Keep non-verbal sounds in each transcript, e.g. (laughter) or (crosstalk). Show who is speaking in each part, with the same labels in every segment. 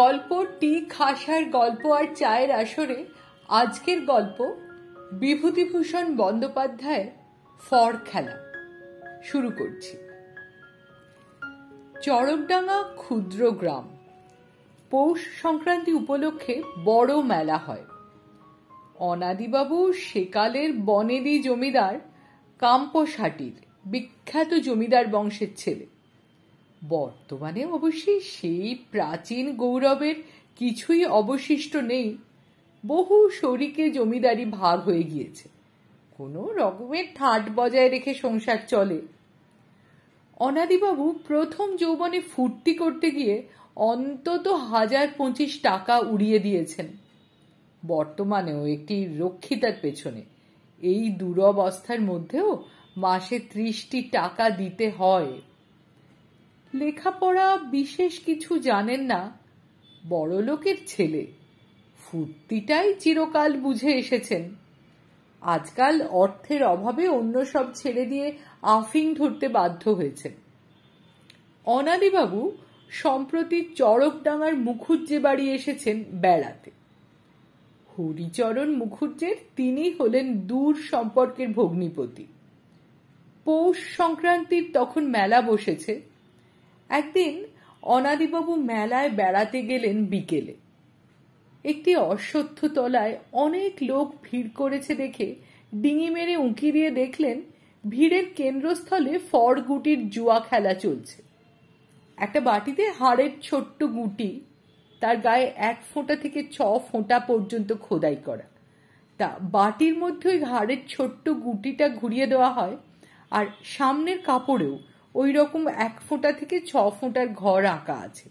Speaker 1: গল্প টি খাসার গল্প আর চায়ের আসরে আজকের গল্প বিভূতিভূষণ বন্দ্যোপাধ্যায় ফর খেলা শুরু করছি চড়কডাঙ্গা ক্ষুদ্র গ্রাম পৌষ সংক্রান্তি উপলক্ষে বড় মেলা হয় অনাদিবাবু সেকালের বনেদি জমিদার কাম্পসাটির বিখ্যাত জমিদার বংশের ছেলে বর্তমানে অবশ্যই সেই প্রাচীন গৌরবের কিছুই অবশিষ্ট নেই বহু শরিকে জমিদারি ভাগ হয়ে গিয়েছে কোনো রকমের ঠাট বজায় রেখে সংসার চলে অনাদিবাবু প্রথম যৌবনে ফুর্তি করতে গিয়ে অন্তত হাজার পঁচিশ টাকা উড়িয়ে দিয়েছেন বর্তমানেও একটি রক্ষিতার পেছনে এই দুরবস্থার মধ্যেও মাসে ত্রিশটি টাকা দিতে হয় লেখাপড়া বিশেষ কিছু জানেন না বড়লোকের ছেলে ফুর্তিটাই চিরকাল বুঝে এসেছেন আজকাল অর্থের অভাবে অন্য সব ছেড়ে দিয়ে আফিং ধরতে বাধ্য হয়েছে অনাদিবাবু সম্প্রতি চড়কডাঙার মুখুজ্জে বাড়ি এসেছেন বেড়াতে হরিচরণ মুখুজ্জের তিনি হলেন দূর সম্পর্কের ভগ্নিপতি পৌষ সংক্রান্তির তখন মেলা বসেছে একদিন অনাদিবাবু মেলায় বেড়াতে গেলেন বিকেলে একটি অশ্বত্থ তলায় অনেক লোক ভিড় করেছে দেখে ডিঙি মেরে উঁকি দিয়ে দেখলেন ভিড়ের কেন্দ্রস্থলে ফড়গুটির জুয়া খেলা চলছে একটা বাটিতে হাড়ের ছোট্ট গুটি তার গায়ে এক ফোঁটা থেকে ছ ফোঁটা পর্যন্ত খোদাই করা তা বাটির মধ্যে ওই হাড়ের ছোট্ট গুটিটা ঘুরিয়ে দেওয়া হয় আর সামনের কাপড়েও ওই রকম এক ফোঁটা থেকে ছ ফোঁটার ঘর আঁকা আছে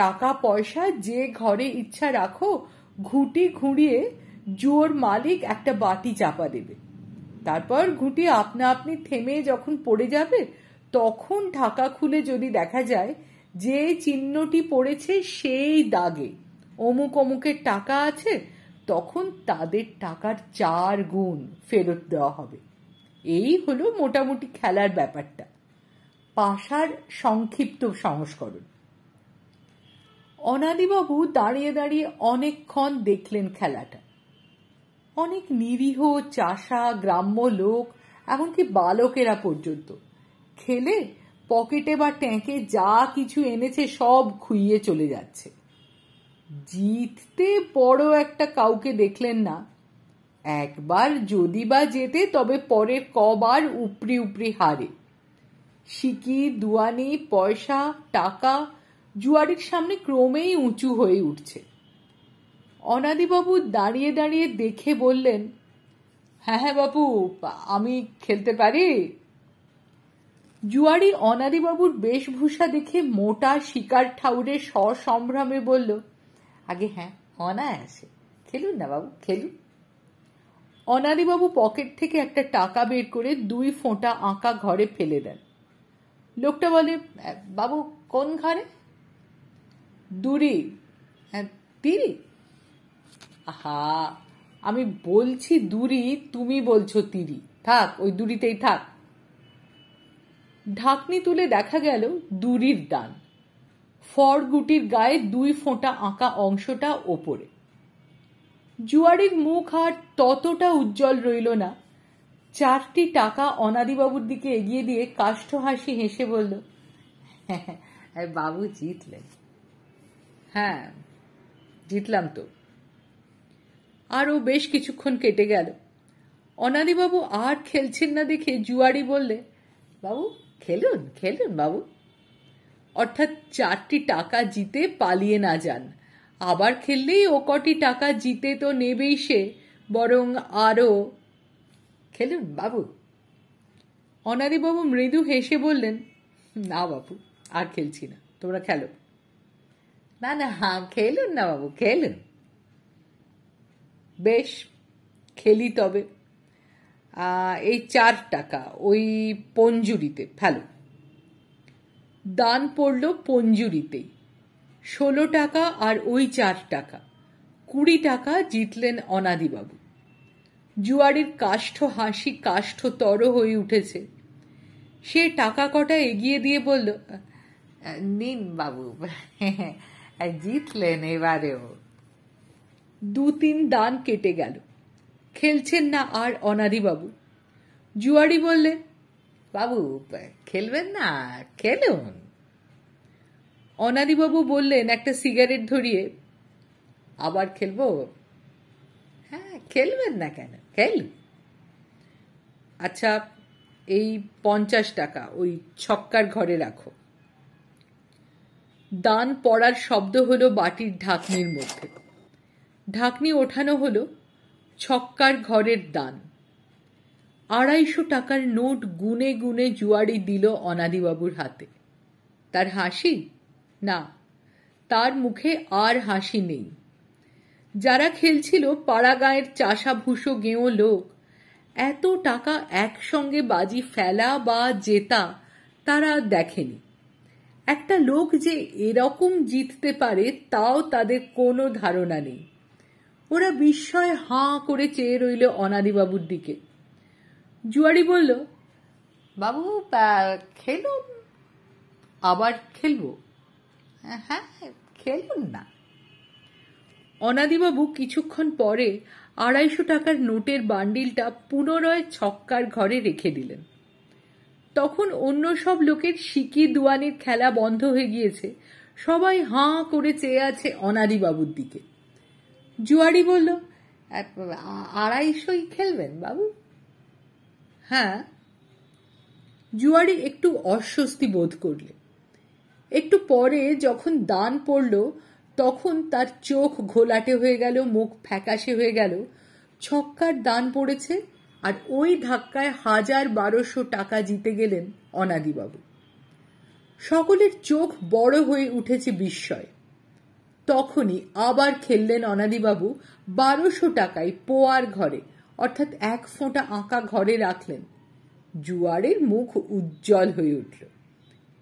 Speaker 1: টাকা পয়সা যে ঘরে ইচ্ছা রাখো ঘুটি ঘুরিয়ে জুয়োর মালিক একটা বাটি চাপা দেবে তারপর ঘুটি আপনা আপনি থেমে যখন পড়ে যাবে তখন ঢাকা খুলে যদি দেখা যায় যে চিহ্নটি পড়েছে সেই দাগে অমুক অমুকের টাকা আছে তখন তাদের টাকার চার গুণ ফেরত দেওয়া হবে এই হলো মোটামুটি খেলার ব্যাপারটা পাশার সংক্ষিপ্ত সংস্করণ অনাদিবাবু দাঁড়িয়ে দাঁড়িয়ে অনেকক্ষণ দেখলেন খেলাটা অনেক নিরীহ চাষা গ্রাম্য লোক এমনকি বালকেরা পর্যন্ত খেলে পকেটে বা ট্যাঁকে যা কিছু এনেছে সব খুইয়ে চলে যাচ্ছে জিততে বড় একটা কাউকে দেখলেন না একবার যদি বা যেতে তবে পরের কবার উপরি উপরি হারে সিকি দুয়ানি পয়সা টাকা জুয়ারির সামনে ক্রমেই উঁচু হয়ে উঠছে অনাদিবাবু দাঁড়িয়ে দাঁড়িয়ে দেখে বললেন হ্যাঁ হ্যাঁ বাবু আমি খেলতে পারি জুয়ারি অনাদিবাবুর বেশভূষা দেখে মোটা শিকার ঠাউরে সসম্ভ্রমে বলল আগে হ্যাঁ অনায়াসে খেলুন না বাবু খেলুন অনাদিবাবু পকেট থেকে একটা টাকা বের করে দুই ফোঁটা আঁকা ঘরে ফেলে দেন লোকটা বলে বাবু কোন ঘরে দূরে তিরি আহা আমি বলছি দূরি তুমি বলছো তিরি থাক ওই দূরিতেই থাক ঢাকনি তুলে দেখা গেল দূরির দান ফড়গুটির গায়ে দুই ফোঁটা আঁকা অংশটা ওপরে জুয়ারির মুখ আর ততটা উজ্জ্বল রইল না চারটি টাকা অনাদিবাবুর দিকে এগিয়ে দিয়ে কাষ্ঠ হাসি হেসে বলল হ্যাঁ, হ্যাঁ, হ্যাঁ বাবু জিতলেন হ্যাঁ জিতলাম তো আরও বেশ কিছুক্ষণ কেটে গেল অনাদিবাবু আর খেলছেন না দেখে জুয়ারি বললে বাবু খেলুন খেলুন বাবু অর্থাৎ চারটি টাকা জিতে পালিয়ে না যান আবার খেললেই ও কটি টাকা জিতে তো নেবেই সে বরং আরও খেলুন বাবু অনাদিবাবু মৃদু হেসে বললেন না বাবু আর খেলছি না তোমরা খেলো না না হ্যাঁ খেলুন না বাবু খেলুন বেশ খেলি তবে এই চার টাকা ওই পঞ্জুরিতে ফেলো দান পড়ল পঞ্জুরিতেই ষোলো টাকা আর ওই চার টাকা কুড়ি টাকা জিতলেন অনাদিবাবু জুয়ারির কাষ্ঠ হাসি কাষ্ঠ তর হয়ে উঠেছে সে টাকা কটা এগিয়ে দিয়ে বলল নিন বাবু (laughs) জিতলেন এবারেও দু তিন দান কেটে গেল খেলছেন না আর অনাদিবাবু জুয়ারি বললে বাবু খেলবেন না খেলুন অনাদি বাবু বললেন একটা সিগারেট ধরিয়ে আবার খেলবো হ্যাঁ খেলবেন না কেন খেল আচ্ছা এই পঞ্চাশ টাকা ওই ছক্কার ঘরে রাখো দান পড়ার শব্দ হলো বাটির ঢাকনির মধ্যে ঢাকনি ওঠানো হলো ছক্কার ঘরের দান আড়াইশো টাকার নোট গুনে গুনে জুয়ারি দিল অনাদিবাবুর হাতে তার হাসি না তার মুখে আর হাসি নেই যারা খেলছিল পাড়া গায়ের চাষা ভুষো গেঁয়ো লোক এত টাকা একসঙ্গে বাজি ফেলা বা জেতা তারা দেখেনি একটা লোক যে এরকম জিততে পারে তাও তাদের কোনো ধারণা নেই ওরা বিস্ময় হাঁ করে চেয়ে রইল অনাদিবাবুর দিকে জুয়ারি বলল বাবু খেলুন আবার খেলব হ্যাঁ খেলুন না অনাদিবাবু কিছুক্ষণ পরে আড়াইশো টাকার নোটের বান্ডিলটা পুনরায় ছক্কার ঘরে রেখে দিলেন তখন অন্য সব লোকের সিকি দুয়ানির খেলা বন্ধ হয়ে গিয়েছে সবাই হাঁ করে চেয়ে আছে অনাদিবাবুর দিকে জুয়ারি বলল আড়াইশোই খেলবেন বাবু হ্যাঁ জুয়ারি একটু অস্বস্তি বোধ করলে একটু পরে যখন দান পড়ল তখন তার চোখ ঘোলাটে হয়ে গেল মুখ ফ্যাকাশে হয়ে গেল ছক্কার দান পড়েছে আর ওই ধাক্কায় হাজার বারোশো টাকা জিতে গেলেন অনাদিবাবু সকলের চোখ বড় হয়ে উঠেছে বিস্ময় তখনই আবার খেললেন অনাদিবাবু বারোশো টাকায় পোয়ার ঘরে অর্থাৎ এক ফোঁটা আঁকা ঘরে রাখলেন জুয়ারের মুখ উজ্জ্বল হয়ে উঠল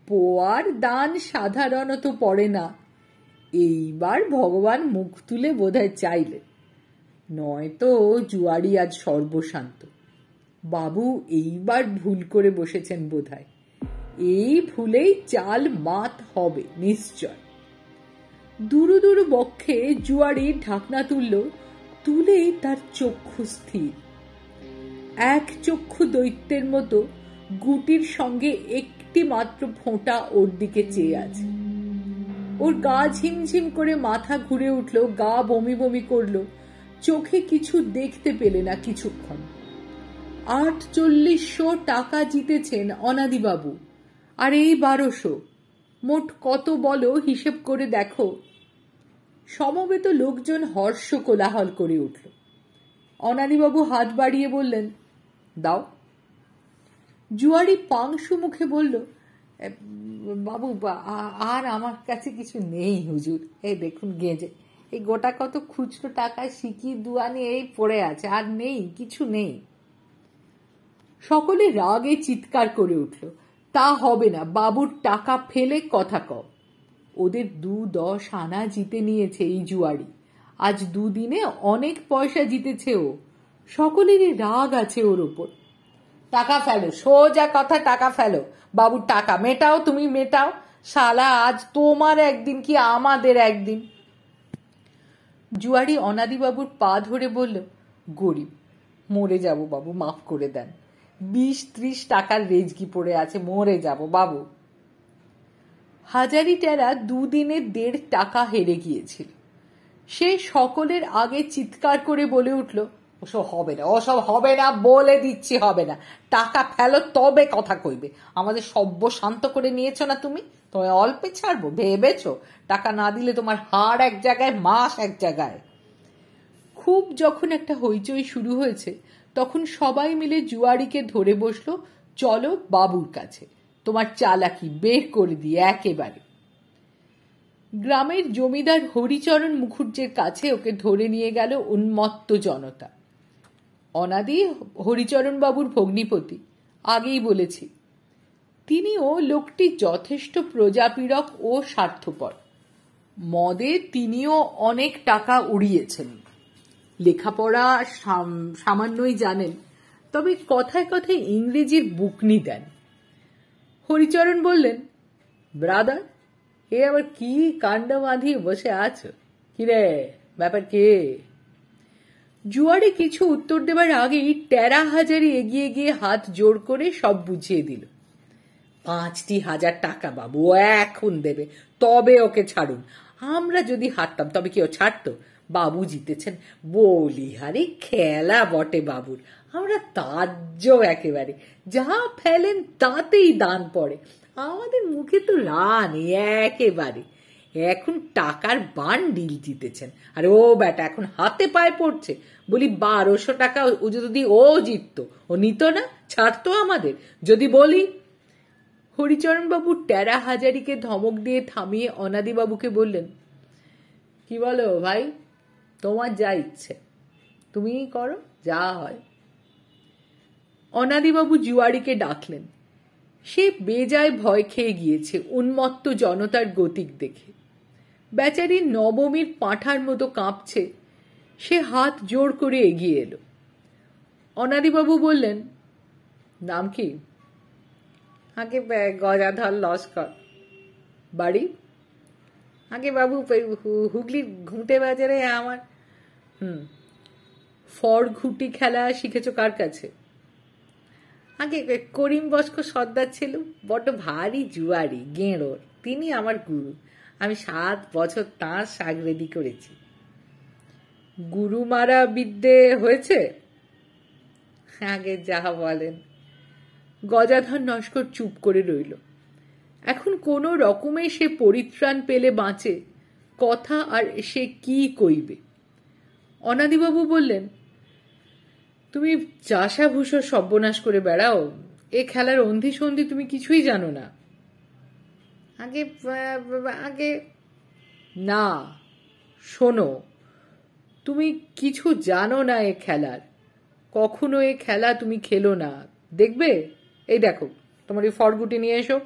Speaker 1: পোয়ার দান সাধারণত পড়ে না এইবার ভগবান মুখ তুলে বোধহয় চাইলেন নয়তো জুয়ারি আজ সর্বশান্ত বাবু এইবার ভুল করে বসেছেন বোধহয় এই ভুলেই চাল মাত হবে নিশ্চয় দুরু দুরু বক্ষে জুয়ারি ঢাকনা তুলল তুলেই তার চক্ষু স্থির এক চক্ষু দৈত্যের মতো গুটির সঙ্গে একটি মাত্র ফোঁটা ওর দিকে চেয়ে আছে ওর গা ঝিমঝিম করে মাথা ঘুরে উঠল গা বমি বমি করল চোখে কিছু দেখতে পেলে না কিছুক্ষণ আট চল্লিশশো টাকা জিতেছেন অনাদিবাবু আর এই বারোশো মোট কত বলো হিসেব করে দেখো সমবেত লোকজন হর্ষ কোলাহল করে উঠল অনাদিবাবু হাত বাড়িয়ে বললেন দাও জুয়ারি পাংশু মুখে বলল বাবু আর আমার কাছে কিছু নেই হুজুর এই দেখুন গেঁজে এই গোটা কত খুচরো টাকায় সিকি দুয়ানি এই পড়ে আছে আর নেই কিছু নেই সকলে রাগে চিৎকার করে উঠল তা হবে না বাবুর টাকা ফেলে কথা কও ওদের দু দশ আনা জিতে নিয়েছে এই জুয়ারি আজ দুদিনে অনেক পয়সা জিতেছে ও সকলেরই রাগ আছে ওর ওপর টাকা ফেলো সোজা কথা টাকা ফেলো বাবুর টাকা মেটাও তুমি মেটাও শালা আজ তোমার একদিন কি আমাদের একদিন জুয়ারি অনাদিবাবুর পা ধরে বলল গরিব মরে যাব বাবু মাফ করে দেন বিশ ত্রিশ টাকার রেজগি পড়ে আছে মরে যাব বাবু হাজারি টেরা দুদিনে দেড় টাকা হেরে গিয়েছিল সে সকলের আগে চিৎকার করে বলে উঠল ওসব হবে না ওসব হবে না বলে দিচ্ছি হবে না টাকা ফেলো তবে কথা কইবে আমাদের সভ্য শান্ত করে নিয়েছো না তুমি তোমায় অল্পে ছাড়বো ভেবেছো টাকা না দিলে তোমার হাড় এক জায়গায় মাস এক জায়গায় খুব যখন একটা হইচই শুরু হয়েছে তখন সবাই মিলে জুয়ারিকে ধরে বসলো চলো বাবুর কাছে তোমার চালাকি বের করে দিয়ে একেবারে গ্রামের জমিদার হরিচরণ মুখুর্জের কাছে ওকে ধরে নিয়ে গেল উন্মত্ত জনতা অনাদি হরিচরণবাবুর ভগ্নিপতি আগেই বলেছি তিনিও লোকটি যথেষ্ট প্রজাপীড়ক ও স্বার্থপর মদে তিনিও অনেক টাকা উড়িয়েছেন লেখাপড়া সামান্যই জানেন তবে কথায় কথায় ইংরেজির বুকনি দেন হরিচরণ বললেন ব্রাদার এ আবার কি কাণ্ড বাঁধিয়ে বসে আছো কিরে ব্যাপার কে জুয়ারে কিছু উত্তর দেবার আগেই তেরা হাজারে এগিয়ে গিয়ে হাত জোর করে সব বুঝিয়ে দিল পাঁচটি হাজার টাকা বাবু এখন দেবে তবে ওকে ছাড়ুন আমরা যদি হারতাম তবে কেউ ও ছাড়তো বাবু জিতেছেন বলিহারি খেলা বটে বাবুর আমরা তাজ্য একেবারে যা ফেলেন তাতেই দান পড়ে আমাদের মুখে তো রান একেবারে এখন টাকার বান ডিল জিতেছেন আরে ও ব্যাটা এখন হাতে পায়ে পড়ছে বলি বারোশো টাকা ও যদি ও জিততো ও নিত না ছাড়তো আমাদের যদি বলি হরিচরণবাবু টেরা হাজারিকে ধমক দিয়ে থামিয়ে অনাদিবাবুকে বললেন কি বলো ভাই তোমার যা ইচ্ছে তুমি করো যা হয় অনাদিবাবু জুয়ারিকে ডাকলেন সে বেজায় ভয় খেয়ে গিয়েছে উন্মত্ত জনতার গতিক দেখে বেচারি নবমীর পাঁঠার মতো কাঁপছে সে হাত জোর করে এগিয়ে এলো অনাদিবাবু বললেন নাম কি আগে গজাধর লস্কর বাড়ি আগে বাবু হুগলির ঘুঁটে বাজারে আমার হুম ফর ঘুটি খেলা শিখেছ কার কাছে আগে করিম বস্ক সর্দার ছিল বড্ড ভারী জুয়ারি গেঁড়োর তিনি আমার গুরু আমি সাত বছর তাঁর রেডি করেছি গুরুমারা বিদ্যে হয়েছে আগে যাহা বলেন গজাধর নস্কর চুপ করে রইল এখন কোনো রকমে সে পরিত্রাণ পেলে বাঁচে কথা আর সে কি কইবে অনাদিবাবু বললেন তুমি চাষাভূষর সর্বনাশ করে বেড়াও এ খেলার অন্ধি সন্ধি তুমি কিছুই জানো না আগে আগে না শোনো তুমি কিছু জানো না এ খেলার কখনো এ খেলা তুমি খেলো না দেখবে এই দেখো তোমার এই ফরগুটি নিয়ে এসো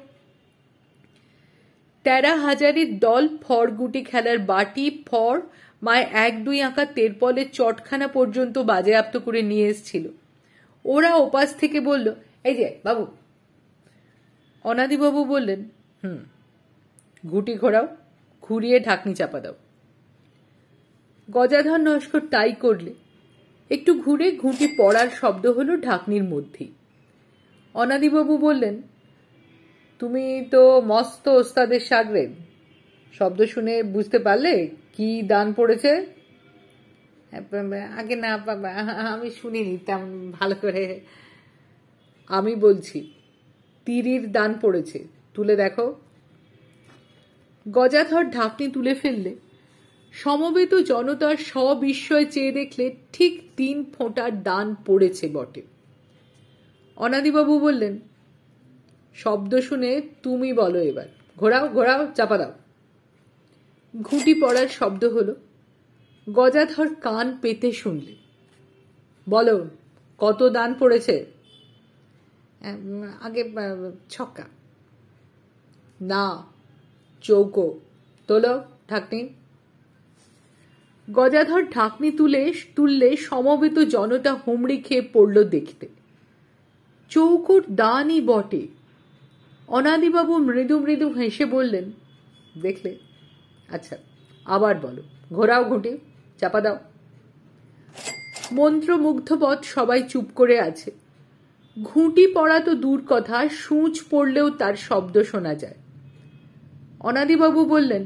Speaker 1: তেরা হাজারের দল ফরগুটি খেলার বাটি ফর মায় এক দুই আঁকা তেরপলের চটখানা পর্যন্ত বাজেয়াপ্ত করে নিয়ে এসছিল ওরা ওপাশ থেকে বলল এই যে বাবু অনাদিবাবু বললেন হুম গুটি ঘোরাও ঘুরিয়ে ঢাকনি চাপা দাও গজাধর নস্কর তাই করলে একটু ঘুরে ঘুঁটি পড়ার শব্দ হলো ঢাকনির মধ্যেই অনাদিবাবু বললেন তুমি তো মস্ত ওস্তাদের সাগরেদ শব্দ শুনে বুঝতে পারলে কি দান পড়েছে আগে না আমি শুনিনি তেমন ভালো করে আমি বলছি তিরির দান পড়েছে তুলে দেখো গজাধর ঢাকনি তুলে ফেললে সমবেত জনতার সবিস্ময় চেয়ে দেখলে ঠিক তিন ফোঁটার দান পড়েছে বটে অনাদিবাবু বললেন শব্দ শুনে তুমি বলো এবার ঘোরাও ঘোরাও চাপা দাও ঘুটি পড়ার শব্দ হলো গজাধর কান পেতে শুনলে বলো কত দান পড়েছে আগে ছক্কা না চৌকো তোলো ঢাকনি গজাধর ঢাকনি তুলে তুললে সমবেত জনতা হুমড়ি খেয়ে পড়ল দেখতে চৌকোর দানই বটে অনাদিবাবু মৃদু মৃদু হেসে বললেন দেখলে আচ্ছা আবার বলো ঘোরাও ঘুঁটে চাপা দাও মন্ত্রমুগ্ধপথ সবাই চুপ করে আছে ঘুঁটি পড়া তো দূর কথা সূঁচ পড়লেও তার শব্দ শোনা যায় অনাদিবাবু বললেন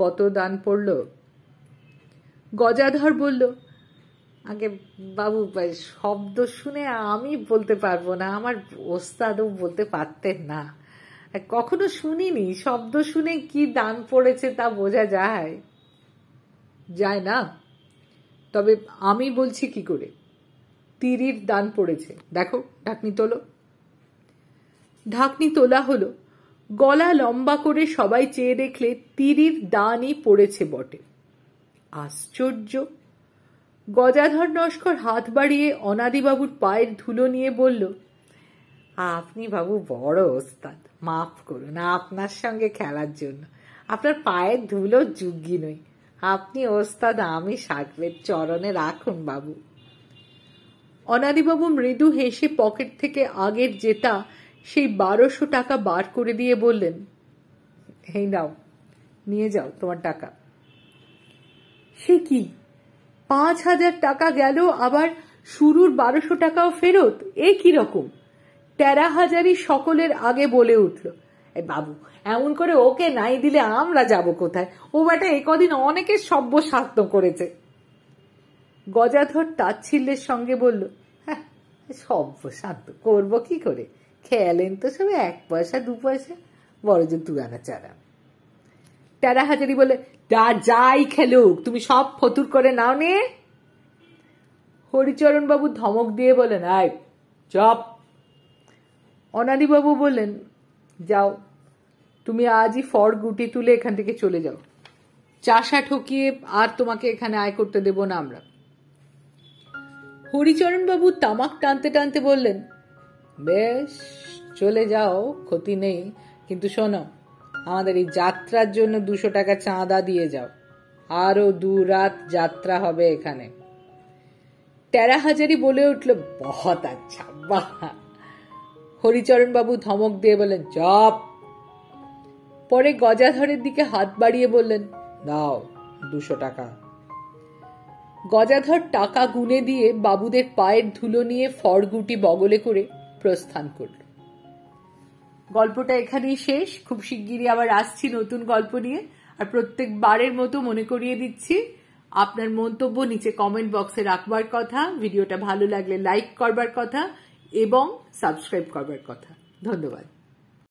Speaker 1: কত দান পড়ল গজাধর বলল আগে বাবু শব্দ শুনে আমি বলতে পারবো না আমার ওস্তাদও বলতে পারতেন না কখনো শুনিনি শব্দ শুনে কি দান পড়েছে তা বোঝা যায় যায় না তবে আমি বলছি কি করে তিরির দান পড়েছে দেখো ঢাকনি তোলো ঢাকনি তোলা হলো গলা লম্বা করে সবাই চেয়ে দেখলে তীরির ডানই পড়েছে বটে আশ্চর্য গজাধর নস্কর হাত বাড়িয়ে অনাদিবাবুর পায়ের ধুলো নিয়ে বলল আপনি বাবু বড় ওস্তাদ মাফ করুন আপনার সঙ্গে খেলার জন্য আপনার পায়ের ধুলো যুগি নই আপনি ওস্তাদ আমি সাকরের চরণে রাখুন বাবু অনাদিবাবু মৃদু হেসে পকেট থেকে আগের যেটা সেই বারোশো টাকা বার করে দিয়ে বললেন হে নাও নিয়ে যাও তোমার টাকা সে কি পাঁচ হাজার টাকা গেল আবার শুরুর বারোশো টাকাও ফেরত এ কি রকম তেরা হাজারই সকলের আগে বলে উঠল বাবু এমন করে ওকে নাই দিলে আমরা যাব কোথায় ও বেটা এ কদিন অনেকের সভ্য সাধ্য করেছে গজাধর তাচ্ছিল্যের সঙ্গে বলল হ্যাঁ সাধ্য করব কি করে খেয়ালেন তো সবে এক পয়সা দু পয়সা বড় তুই আনা চারা টেরা হাজারি বলে যা যাই খেলুক তুমি সব ফতুর করে নাও নে হরিচরণ বাবু ধমক দিয়ে বলেন আয় চপ বাবু বললেন যাও তুমি আজই ফর গুটি তুলে এখান থেকে চলে যাও চাষা ঠকিয়ে আর তোমাকে এখানে আয় করতে দেব না আমরা হরিচরণবাবু তামাক টানতে টানতে বললেন বেশ চলে যাও ক্ষতি নেই কিন্তু শোনো আমাদের এই যাত্রার জন্য দুশো টাকা চাঁদা দিয়ে যাও আরও দু রাত যাত্রা হবে এখানে তেরা হাজারি বলে উঠল বহত আচ্ছা বাহ বাবু ধমক দিয়ে বললেন জপ পরে গজাধরের দিকে হাত বাড়িয়ে বললেন দাও দুশো টাকা গজাধর টাকা গুনে দিয়ে বাবুদের পায়ের ধুলো নিয়ে ফড়গুটি বগলে করে প্রস্থান করল গল্পটা এখানেই শেষ খুব শিগগিরই আবার আসছি নতুন গল্প নিয়ে আর প্রত্যেকবারের মতো মনে করিয়ে দিচ্ছি আপনার মন্তব্য নিচে কমেন্ট বক্সে রাখবার কথা ভিডিওটা ভালো লাগলে লাইক করবার কথা এবং সাবস্ক্রাইব করবার কথা ধন্যবাদ